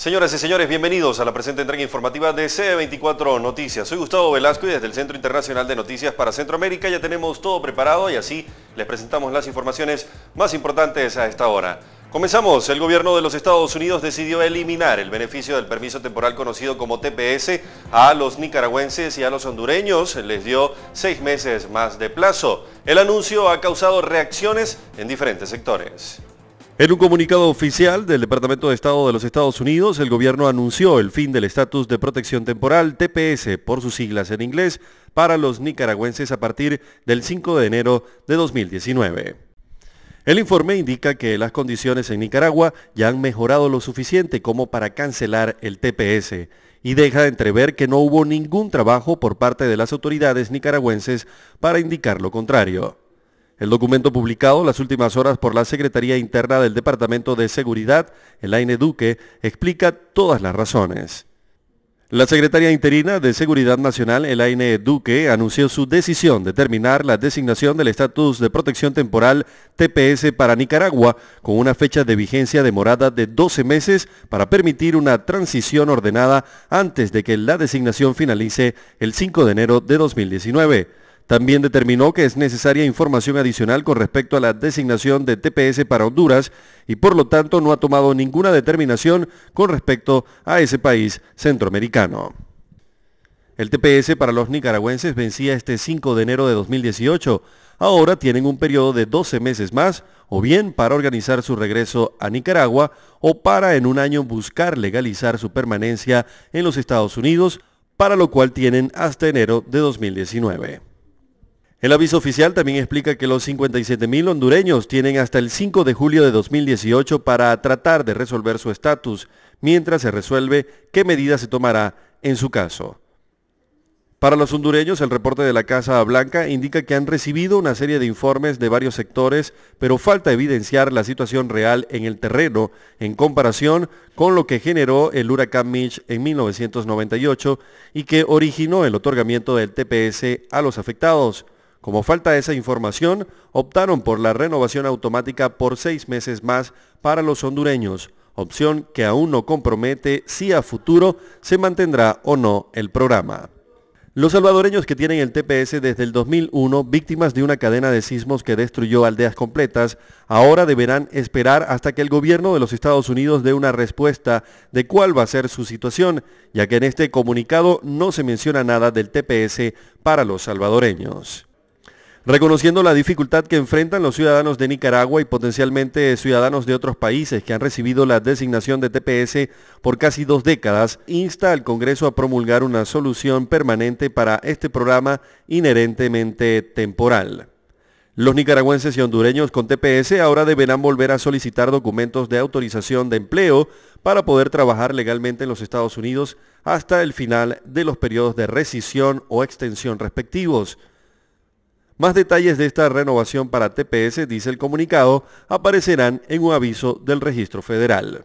Señoras y señores, bienvenidos a la presente entrega informativa de C24 Noticias. Soy Gustavo Velasco y desde el Centro Internacional de Noticias para Centroamérica ya tenemos todo preparado y así les presentamos las informaciones más importantes a esta hora. Comenzamos. El gobierno de los Estados Unidos decidió eliminar el beneficio del permiso temporal conocido como TPS a los nicaragüenses y a los hondureños. Les dio seis meses más de plazo. El anuncio ha causado reacciones en diferentes sectores. En un comunicado oficial del Departamento de Estado de los Estados Unidos, el gobierno anunció el fin del estatus de protección temporal, TPS por sus siglas en inglés, para los nicaragüenses a partir del 5 de enero de 2019. El informe indica que las condiciones en Nicaragua ya han mejorado lo suficiente como para cancelar el TPS y deja de entrever que no hubo ningún trabajo por parte de las autoridades nicaragüenses para indicar lo contrario. El documento publicado las últimas horas por la Secretaría Interna del Departamento de Seguridad, el AINE Duque, explica todas las razones. La Secretaría interina de Seguridad Nacional, el AINE Duque, anunció su decisión de terminar la designación del estatus de protección temporal TPS para Nicaragua con una fecha de vigencia demorada de 12 meses para permitir una transición ordenada antes de que la designación finalice el 5 de enero de 2019. También determinó que es necesaria información adicional con respecto a la designación de TPS para Honduras y por lo tanto no ha tomado ninguna determinación con respecto a ese país centroamericano. El TPS para los nicaragüenses vencía este 5 de enero de 2018. Ahora tienen un periodo de 12 meses más, o bien para organizar su regreso a Nicaragua, o para en un año buscar legalizar su permanencia en los Estados Unidos, para lo cual tienen hasta enero de 2019. El aviso oficial también explica que los 57.000 hondureños tienen hasta el 5 de julio de 2018 para tratar de resolver su estatus, mientras se resuelve qué medida se tomará en su caso. Para los hondureños, el reporte de la Casa Blanca indica que han recibido una serie de informes de varios sectores, pero falta evidenciar la situación real en el terreno en comparación con lo que generó el huracán Mitch en 1998 y que originó el otorgamiento del TPS a los afectados. Como falta esa información, optaron por la renovación automática por seis meses más para los hondureños, opción que aún no compromete si a futuro se mantendrá o no el programa. Los salvadoreños que tienen el TPS desde el 2001, víctimas de una cadena de sismos que destruyó aldeas completas, ahora deberán esperar hasta que el gobierno de los Estados Unidos dé una respuesta de cuál va a ser su situación, ya que en este comunicado no se menciona nada del TPS para los salvadoreños. Reconociendo la dificultad que enfrentan los ciudadanos de Nicaragua y potencialmente ciudadanos de otros países que han recibido la designación de TPS por casi dos décadas, insta al Congreso a promulgar una solución permanente para este programa inherentemente temporal. Los nicaragüenses y hondureños con TPS ahora deberán volver a solicitar documentos de autorización de empleo para poder trabajar legalmente en los Estados Unidos hasta el final de los periodos de rescisión o extensión respectivos. Más detalles de esta renovación para TPS, dice el comunicado, aparecerán en un aviso del Registro Federal.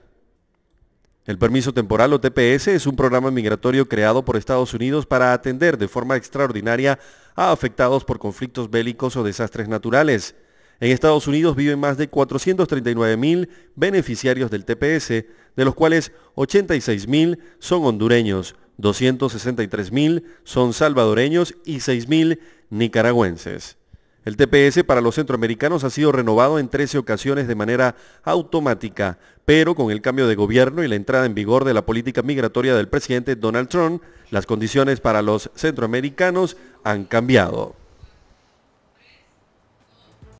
El permiso temporal o TPS es un programa migratorio creado por Estados Unidos para atender de forma extraordinaria a afectados por conflictos bélicos o desastres naturales. En Estados Unidos viven más de 439.000 beneficiarios del TPS, de los cuales 86.000 son hondureños, 263.000 son salvadoreños y 6.000 nicaragüenses. El TPS para los centroamericanos ha sido renovado en 13 ocasiones de manera automática, pero con el cambio de gobierno y la entrada en vigor de la política migratoria del presidente Donald Trump, las condiciones para los centroamericanos han cambiado.